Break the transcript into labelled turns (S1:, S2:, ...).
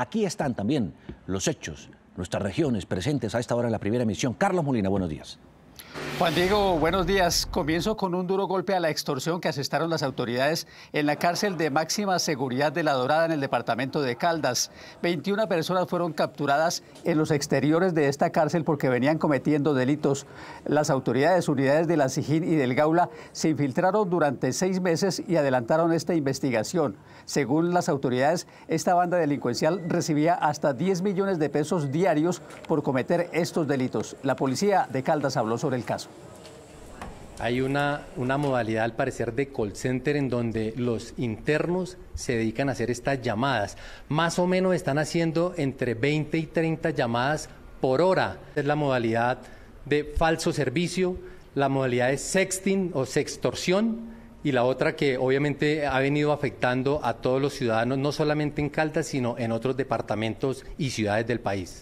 S1: Aquí están también los hechos, nuestras regiones presentes a esta hora en la primera emisión. Carlos Molina, buenos días.
S2: Juan Diego, buenos días. Comienzo con un duro golpe a la extorsión que asestaron las autoridades en la cárcel de máxima seguridad de La Dorada en el departamento de Caldas. 21 personas fueron capturadas en los exteriores de esta cárcel porque venían cometiendo delitos. Las autoridades, unidades de la Sijín y del Gaula se infiltraron durante seis meses y adelantaron esta investigación. Según las autoridades, esta banda delincuencial recibía hasta 10 millones de pesos diarios por cometer estos delitos. La policía de
S3: Caldas habló sobre el caso. Hay una, modalidad, al parecer, de call center en donde los internos se dedican a hacer estas llamadas. Más o menos están haciendo entre 20 y 30 llamadas por hora. Es la modalidad de falso servicio, la modalidad de sexting o sextorsión y la otra que obviamente ha venido afectando a todos los ciudadanos, no solamente en Caldas, sino en otros departamentos y ciudades del país.